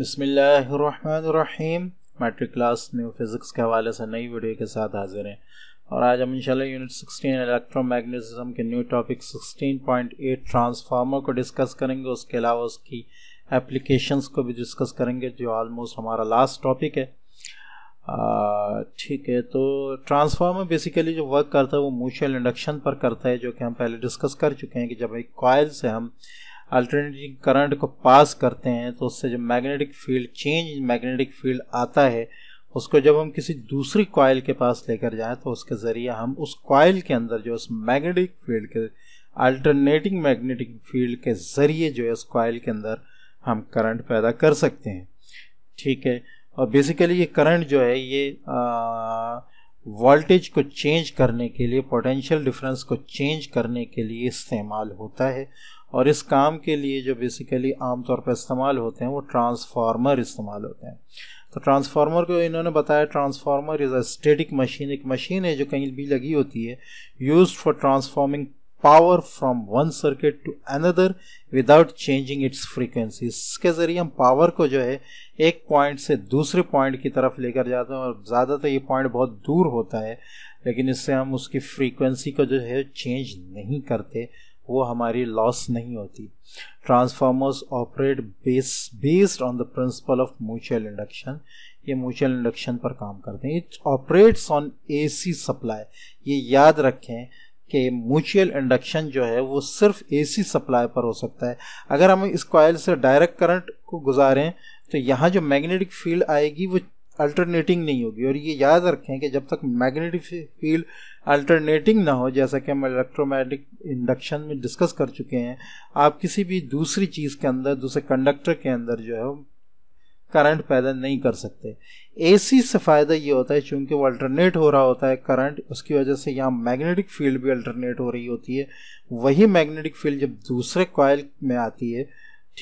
बसमीम matric class new physics के हवाले से नई वीडियो के साथ हाजिर हैं और आज हम इंशाल्लाह यूनिट 16 इलेक्ट्रोमैग्नेटिज्म के न्यू टॉपिक 16.8 ट्रांसफार्मर को डिस्कस करेंगे उसके अलावा उसकी एप्लीकेशंस को भी डिस्कस करेंगे जो आलमोस्ट हमारा लास्ट टॉपिक है ठीक है तो ट्रांसफार्मर बेसिकली जो वर्क करता है वो मूशल इंडक्शन पर करता है जो कि हम पहले डिस्कस कर चुके हैं कि जब एक कॉयल से हम अल्टरनेटिंग करंट को पास करते हैं तो उससे जो magnetic field change magnetic field आता है उसको जब हम किसी दूसरी कॉयल के पास लेकर जाएं तो उसके ज़रिए हम उस कॉयल के अंदर जो उस मैग्नेटिक फील्ड के अल्टरनेटिंग मैग्नेटिक फील्ड के ज़रिए जो है उस कॉयल के अंदर हम करंट पैदा कर सकते हैं ठीक है और बेसिकली ये करंट जो है ये वोल्टेज को चेंज करने के लिए पोटेंशियल डिफरेंस को चेंज करने के लिए इस्तेमाल होता है और इस काम के लिए जो बेसिकली आमतौर पर इस्तेमाल होते हैं वो ट्रांसफार्मर इस्तेमाल होते हैं तो ट्रांसफार्मर को इन्होंने बताया transformer is a static machine एक मशीन है जो कहीं भी लगी होती है use for transforming power from one circuit to another without changing its frequency इसके ज़रिए हम पावर को जो है एक पॉइंट से दूसरे पॉइंट की तरफ लेकर जाते हैं और ज़्यादातर ये पॉइंट बहुत दूर होता है लेकिन इससे हम उसकी फ्रीक्वेंसी को जो है चेंज नहीं करते वो हमारी लॉस नहीं होती transformers operate base based on the principle of mutual induction ये म्यूचुअल इंडक्शन पर काम करते हैं it operates on AC supply ये याद रखें कि म्यूचुअल इंडक्शन जो है वो सिर्फ एसी सप्लाई पर हो सकता है अगर हम इस कॉयल से डायरेक्ट करंट को गुजारें तो यहाँ जो मैग्नेटिक फील्ड आएगी वो अल्टरनेटिंग नहीं होगी और ये याद रखें कि जब तक मैग्नेटिक फील्ड अल्टरनेटिंग ना हो जैसा कि हम इलेक्ट्रोमैग्नेटिक इंडक्शन में डिस्कस कर चुके हैं आप किसी भी दूसरी चीज़ के अंदर दूसरे कंडक्टर के अंदर जो है करंट पैदा नहीं कर सकते एसी से फ़ायदा ये होता है चूंकि वो अल्टरनेट हो रहा होता है करंट उसकी वजह से यहाँ मैग्नेटिक फील्ड भी अल्टरनेट हो रही होती है वही मैग्नेटिक फील्ड जब दूसरे कॉयल में आती है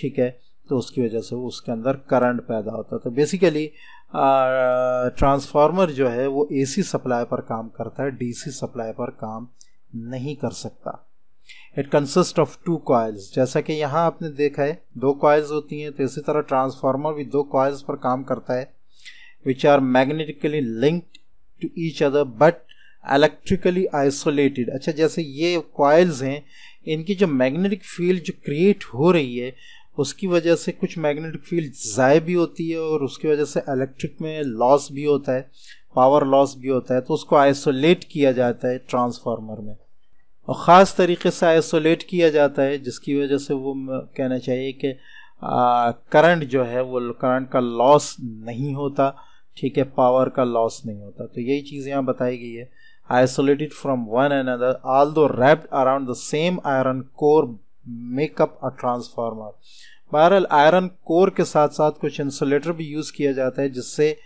ठीक है तो उसकी वजह से उसके अंदर करंट पैदा होता है तो बेसिकली ट्रांसफार्मर जो है वो एसी सप्लाई पर काम करता है डीसी सप्लाई पर काम नहीं कर सकता it consist of two coils जैसा कि यहाँ आपने देखा है दो कॉयल्स होती हैं तो इसी तरह ट्रांसफार्मर भी दो कॉयल्स पर काम करता है which are magnetically linked to each other but electrically isolated अच्छा जैसे ये कॉयल्स हैं इनकी जो मैग्नेटिक फील्ड जो क्रिएट हो रही है उसकी वजह से कुछ मैग्नेटिक फील्ड ज़ाय भी होती है और उसकी वजह से इलेक्ट्रिक में लॉस भी होता है पावर लॉस भी होता है तो उसको आइसोलेट किया जाता है ट्रांसफार्मर में और ख़ास तरीके से आइसोलेट किया जाता है जिसकी वजह से वो कहना चाहिए कि करंट जो है वो करंट का लॉस नहीं होता ठीक है पावर का लॉस नहीं होता तो यही चीज़ यहाँ बताई गई है isolated from one and other although wrapped around the same iron core make up a transformer बहरहाल आयरन कोर के साथ साथ कुछ इंसुलेटर भी यूज़ किया जाता है जिससे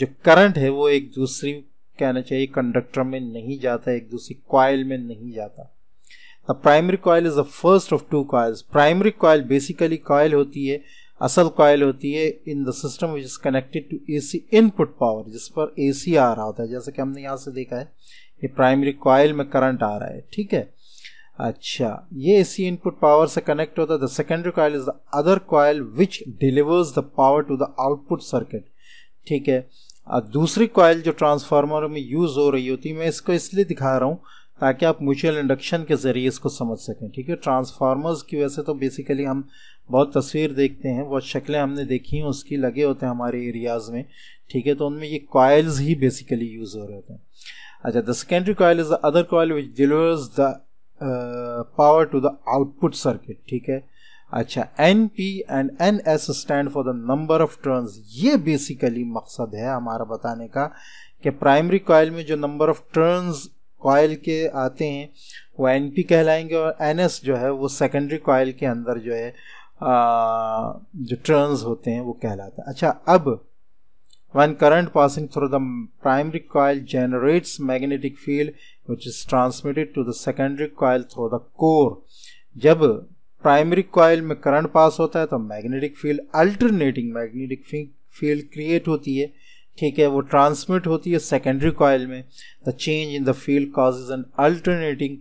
जो करंट है वो एक दूसरी कहना चाहिए कंडक्टर में नहीं जाता एक दूसरी कॉयल में नहीं जाता the primary coil is the first of two coils primary coil basically coil होती है असल कॉयल होती है in the system which is connected to AC input power जिस पर एसी आ रहा होता है जैसे कि हमने यहाँ से देखा है कि प्राइमरी कॉयल में करंट आ रहा है ठीक है अच्छा ये इसी इनपुट पावर से कनेक्ट होता है the secondary coil is the other coil which delivers the power to the output circuit ठीक है और दूसरी कॉयल जो ट्रांसफार्मर में यूज़ हो रही होती है मैं इसको इसलिए दिखा रहा हूँ ताकि आप म्यूचुअल इंडक्शन के ज़रिए इसको समझ सकें ठीक है ट्रांसफार्मर्स की वजह से तो बेसिकली हम बहुत तस्वीर देखते हैं बहुत शक्लें हमने देखी हैं उसकी लगे होते हैं हमारे एरियाज़ में ठीक है तो उनमें ये कॉयल्स ही बेसिकली यूज़ हो रहे होते हैं अच्छा the secondary coil is the other coil which delivers the power to the output circuit ठीक है अच्छा N P and N S stand for the number of turns ये बेसिकली मकसद है हमारा बताने का कि प्राइमरी कॉयल में जो नंबर ऑफ टर्न्स कॉयल के आते हैं वो एन पी कहलाएंगे और एन एस जो है वो सेकेंडरी कॉयल के अंदर जो है आ, जो टर्न्स होते हैं वो कहलाते हैं अच्छा अब When current passing through the primary coil generates magnetic field which is transmitted to the secondary coil through the core. जब प्राइमरी कॉयल में करंट पास होता है तो magnetic field alternating magnetic field create होती है ठीक है वो ट्रांसमिट होती है सेकेंडरी कॉयल में the change in the field causes an alternating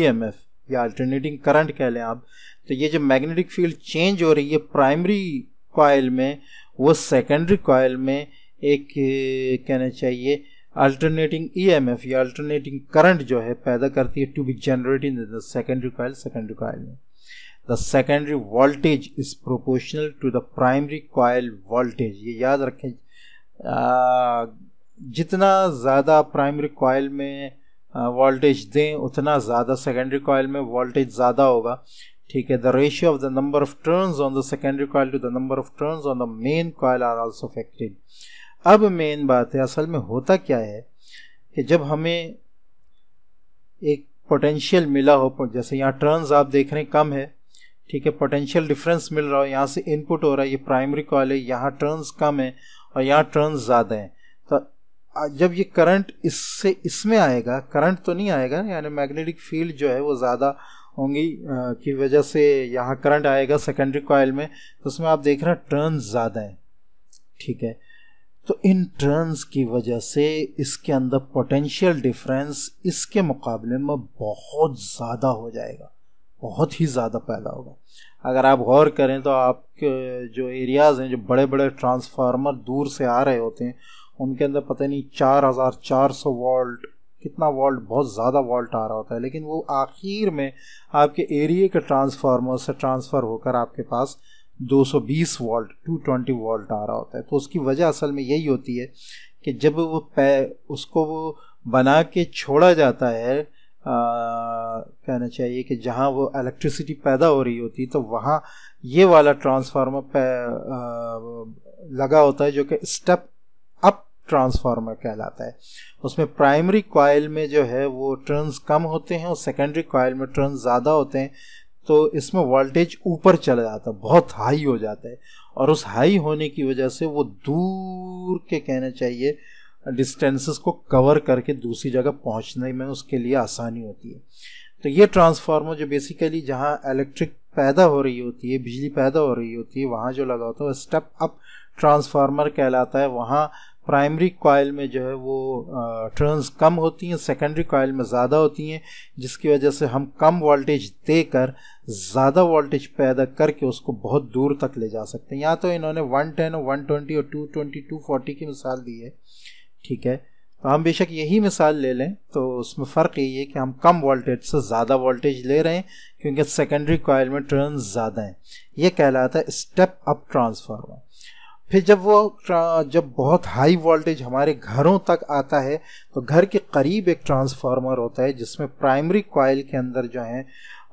EMF या अल्टरनेटिंग करंट कह लें आप तो ये जो मैग्नेटिक फील्ड चेंज हो रही है प्राइमरी कॉयल में वो सेकेंडरी कॉयल में एक कहना चाहिए अल्टरनेटिंग ईएमएफ e या अल्टरनेटिंग करंट जो है पैदा करती है to be generate in the secondary coil secondary coil में the secondary voltage is proportional to the primary coil voltage ये याद रखें जितना ज़्यादा प्राइमरी कॉयल में वोल्टेज दें उतना ज़्यादा सेकेंडरी कॉयल में वोल्टेज ज़्यादा होगा ठीक है the ratio of the number of turns on the secondary coil to the number of turns on the main coil are also affected अब मेन बात है असल में होता क्या है कि जब हमें एक पोटेंशियल मिला हो जैसे यहाँ टर्न्स आप देख रहे हैं कम है ठीक है पोटेंशियल डिफरेंस मिल रहा हो यहाँ से इनपुट हो रहा है ये प्राइमरी कॉल है यहाँ टर्न्स कम है और यहाँ टर्न्स ज़्यादा हैं तो जब ये करंट इससे इसमें आएगा करंट तो नहीं आएगा यानी मैग्नेटिक फील्ड जो है वो ज़्यादा होंगी की वजह से यहाँ करंट आएगा सेकेंडरी कॉयल में तो उसमें आप देख रहे हैं टर्न ज़्यादा हैं ठीक है तो इन टर्न्स की वजह से इसके अंदर पोटेंशियल डिफरेंस इसके मुकाबले में बहुत ज़्यादा हो जाएगा बहुत ही ज़्यादा पैदा होगा अगर आप गौर करें तो आपके जो एरियाज़ हैं जो बड़े बड़े ट्रांसफार्मर दूर से आ रहे होते हैं उनके अंदर पता नहीं चार हज़ार चार सौ वॉल्ट कितना वॉल्ट बहुत ज़्यादा वॉल्ट आ रहा होता है लेकिन वो आखिर में आपके एरिए के ट्रांसफार्मर से ट्रांसफ़र होकर आपके पास 220 वोल्ट 220 वोल्ट आ रहा होता है तो उसकी वजह असल में यही होती है कि जब वो पै उसको वो बना के छोड़ा जाता है आ, कहना चाहिए कि जहाँ वो इलेक्ट्रिसिटी पैदा हो रही होती तो वहाँ ये वाला ट्रांसफार्मर लगा होता है जो कि स्टेप अप ट्रांसफार्मर कहलाता है उसमें प्राइमरी कॉयल में जो है वो टर्न्स कम होते हैं और सेकेंडरी कॉयल में टर्न्स ज़्यादा होते हैं तो इसमें वोल्टेज ऊपर चला जाता है बहुत हाई हो जाता है और उस हाई होने की वजह से वो दूर के कहना चाहिए डिस्टेंसेस को कवर करके दूसरी जगह पहुंचने में उसके लिए आसानी होती है तो ये ट्रांसफार्मर जो बेसिकली जहाँ इलेक्ट्रिक पैदा हो रही होती है बिजली पैदा हो रही होती है वहां जो लगा होता है स्टेप अप ट्रांसफार्मर कहलाता है वहां प्राइमरी कॉयल में जो है वो टर्न्स कम होती हैं सेकेंडरी कॉयल में ज़्यादा होती हैं जिसकी वजह से हम कम वोल्टेज देकर ज़्यादा वोल्टेज पैदा करके उसको बहुत दूर तक ले जा सकते हैं यहाँ तो इन्होंने 110 और 120 और 220 240 की मिसाल दी है ठीक है तो हम बेशक यही मिसाल ले लें तो उसमें फ़र्क यही है कि हम कम वोल्टेज से ज़्यादा वोल्टेज ले रहे हैं क्योंकि सेकेंडरी कॉयल में टर्न ज़्यादा हैं ये कहलाता है स्टेप अप ट्रांसफार्मर फिर जब वो जब बहुत हाई वोल्टेज हमारे घरों तक आता है तो घर के करीब एक ट्रांसफार्मर होता है जिसमें प्राइमरी कॉयल के अंदर जो है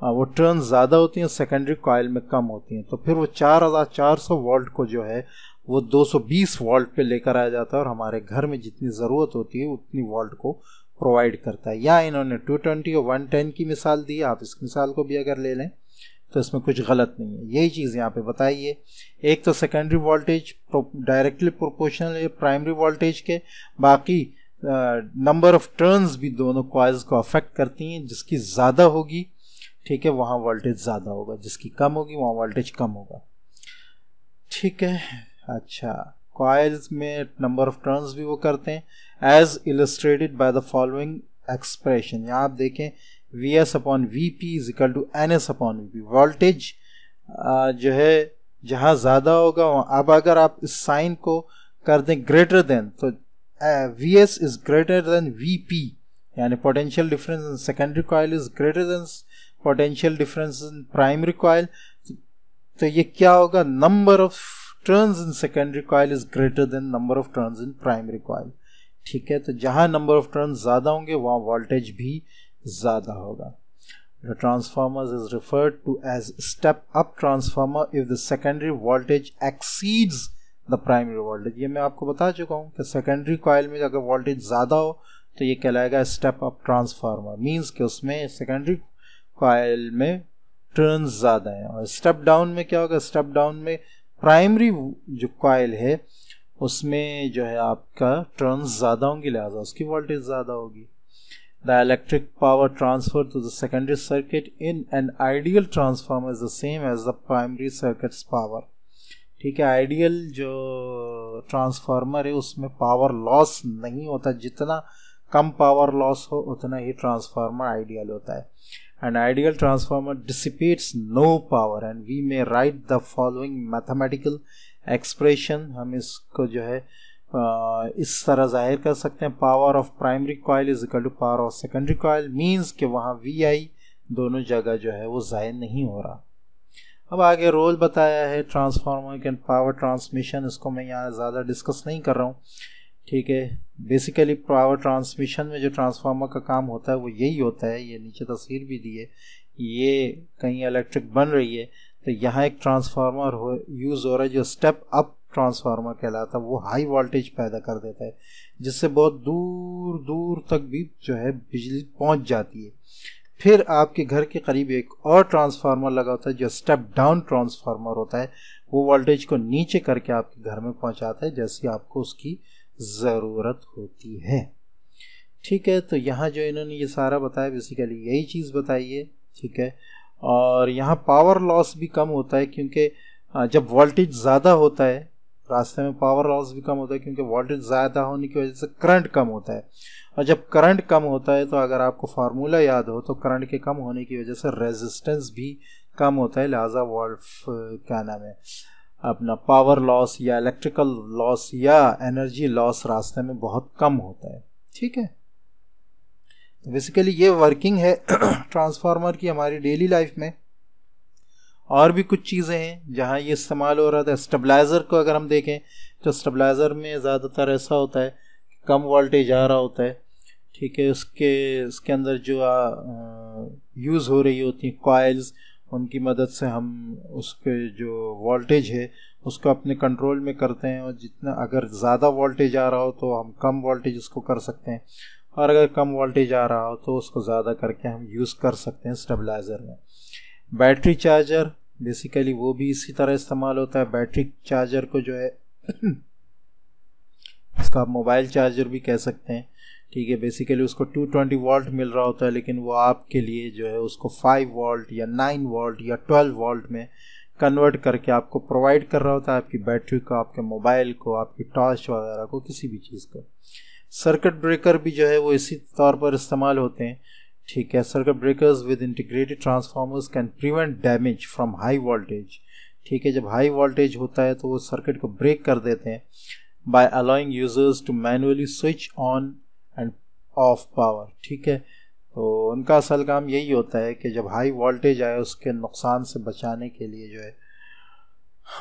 वो टर्न ज़्यादा होती हैं सेकेंडरी कॉयल में कम होती हैं तो फिर वो सौ वोल्ट को जो है वो बीस वोल्ट पे लेकर आया जाता है और हमारे घर में जितनी ज़रूरत होती है उतनी वोल्ट को प्रोवाइड करता है या इन्होंने टू ट्वेंटी और टेन की मिसाल दी आप इस मिसाल को भी अगर ले लें तो इसमें कुछ गलत नहीं है यही चीज़ यहाँ पे बताइए एक तो सेकेंडरी वोल्टेज डायरेक्टली प्रोपोर्शनल है प्राइमरी वोल्टेज के बाकी नंबर ऑफ टर्न्स भी दोनों क्वाइज को अफेक्ट करती हैं जिसकी ज़्यादा होगी ठीक है वहाँ वोल्टेज ज़्यादा होगा जिसकी कम होगी वहाँ वोल्टेज कम होगा ठीक है अच्छा कॉयल्स में नंबर ऑफ टर्न्स भी वो करते हैं as illustrated by the following expression यहाँ आप देखें VS upon V P is equal to N S upon V P voltage जो है जहाँ ज़्यादा होगा वहाँ अब अगर आप इस साइन को कर दें ग्रेटर देन तो V S is greater than V P यानी potential difference in secondary coil is greater than potential difference in primary coil तो ये क्या होगा number of turns in secondary coil is greater than number of turns in primary coil ठीक है तो जहाँ number of turn ज़्यादा होंगे वहाँ वोल्टेज भी ज़्यादा होगा transformer is referred to as step up transformer if the secondary voltage exceeds the primary voltage ये मैं आपको बता चुका हूँ कि सेकेंडरी कॉयल में अगर वोल्टेज ज़्यादा हो तो ये कहलाएगा स्टेप अप ट्रांसफार्मर मीन्स कि उसमें सेकेंडरी कॉयल में टर्न ज़्यादा है और स्टेप डाउन में क्या होगा स्टेप डाउन में प्राइमरी जो कॉयल है उसमें जो है आपका टर्न ज़्यादा होंगी लिहाजा उसकी वोल्टेज ज़्यादा होगी The electric power transferred to the secondary circuit in an ideal transformer is the same as the primary circuit's power. ठीक है आइडियल जो ट्रांसफार्मर है उसमें पावर लॉस नहीं होता जितना कम पावर लॉस हो उतना ही ट्रांसफार्मर आइडियल होता है and ideal transformer dissipates no power and we may write the following mathematical expression हम इसको जो है इस तरह जाहिर कर सकते हैं power of primary coil is equal to power of secondary coil means कि वहाँ वी आई दोनों जगह जो है वो ज़ाहिर नहीं हो रहा अब आगे रोल बताया है ट्रांसफार्मर के पावर ट्रांसमिशन इसको मैं यहाँ ज़्यादा डिस्कस नहीं कर रहा हूँ ठीक है बेसिकली पावर ट्रांसमिशन में जो ट्रांसफार्मर का काम होता है वो यही होता है ये नीचे तस्वीर भी दी है ये कहीं इलेक्ट्रिक बन रही है तो यहाँ एक ट्रांसफार्मर हो यूज़ हो रहा है जो स्टेप अप ट्रांसफार्मर कहलाता है वो हाई वोल्टेज पैदा कर देता है जिससे बहुत दूर दूर तक भी जो है बिजली पहुंच जाती है फिर आपके घर के करीब एक और ट्रांसफार्मर लगा होता है जो स्टेप डाउन ट्रांसफार्मर होता है वो वोल्टेज को नीचे करके आपके घर में पहुंचाता है जैसे आपको उसकी ज़रूरत होती है ठीक है तो यहाँ जो इन्होंने ये सारा बताया बेसिकली यही चीज़ बताई है ठीक है और यहाँ पावर लॉस भी कम होता है क्योंकि जब वोल्टेज ज़्यादा होता है रास्ते में पावर लॉस भी कम होता है क्योंकि वोल्टेज ज़्यादा होने की वजह से करंट कम होता है और जब करंट कम होता है तो अगर आपको फार्मूला याद हो तो करंट के कम होने की वजह से रेजिस्टेंस भी कम होता है लिहाजा वॉल्ट क्या नाम है अपना पावर लॉस या इलेक्ट्रिकल लॉस या एनर्जी लॉस रास्ते में बहुत कम होता है ठीक है तो बेसिकली ये वर्किंग है ट्रांसफार्मर की हमारी डेली लाइफ में और भी कुछ चीज़ें हैं जहाँ ये इस्तेमाल हो रहा था स्टेबलाइज़र को अगर हम देखें तो स्टेबलाइज़र में ज़्यादातर ऐसा होता है कि कम वोल्टेज आ रहा होता है ठीक है उसके उसके अंदर जो यूज़ हो रही होती हैं कॉयल्स उनकी मदद से हम उसके जो वोल्टेज है उसको अपने कंट्रोल में करते हैं और जितना अगर ज़्यादा वोल्टेज आ रहा हो तो हम कम वोल्टेज उसको कर सकते हैं और अगर कम वोल्टेज आ रहा हो तो उसको ज़्यादा करके हम यूज़ कर सकते हैं स्टेबलाइज़र में बैटरी चार्जर बेसिकली वो भी इसी तरह इस्तेमाल होता है बैटरी चार्जर को जो है इसका आप मोबाइल चार्जर भी कह सकते हैं ठीक है बेसिकली उसको 220 वॉल्ट मिल रहा होता है लेकिन वो आपके लिए जो है उसको 5 वॉल्ट या 9 वॉल्ट या 12 वॉल्ट में कन्वर्ट करके आपको प्रोवाइड कर रहा होता है आपकी बैटरी को आपके मोबाइल को आपकी टॉर्च वगैरह को किसी भी चीज़ को सर्किट ब्रेकर भी जो है वो इसी तौर पर इस्तेमाल होते हैं ठीक है circuit breakers with integrated transformers can prevent damage from high voltage ठीक है जब हाई वोल्टेज होता है तो वो सर्किट को ब्रेक कर देते हैं by allowing users to manually switch on and off power ठीक है तो उनका असल काम यही होता है कि जब हाई वोल्टेज आए उसके नुकसान से बचाने के लिए जो है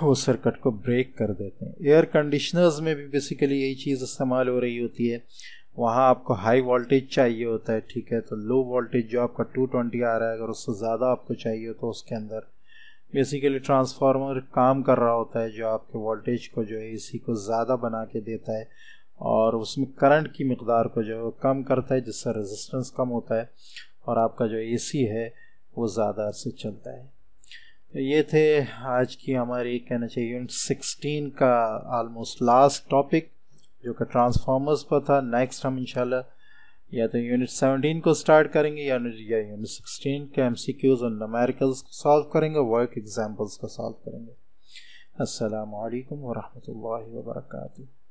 वो सर्किट को ब्रेक कर देते हैं एयर कंडीशनर्स में भी बेसिकली यही चीज़ इस्तेमाल हो रही होती है वहाँ आपको हाई वोल्टेज चाहिए होता है ठीक है तो लो वोल्टेज जो आपका 220 आ रहा है अगर उससे ज़्यादा आपको चाहिए तो उसके अंदर बेसिकली ट्रांसफार्मर काम कर रहा होता है जो आपके वोल्टेज को जो है इसी को ज़्यादा बना के देता है और उसमें करंट की मकदार को जो है कम करता है जिससे रेजिस्टेंस कम होता है और आपका जो ए है वो ज़्यादा से चलता है तो ये थे आज की हमारी कहना चाहिए यूनिट सिक्सटीन का आलमोस्ट लास्ट टॉपिक जो कि ट्रांसफार्मर्स पर था नेक्स्ट हम इनशाला या तो यूनिट 17 को स्टार्ट करेंगे या या यूनिट 16 के एम सी क्यूज और नमेरिकल्स को सॉल्व करेंगे वर्क एग्जांपल्स को सॉल्व करेंगे असलकम वरहमल वर्का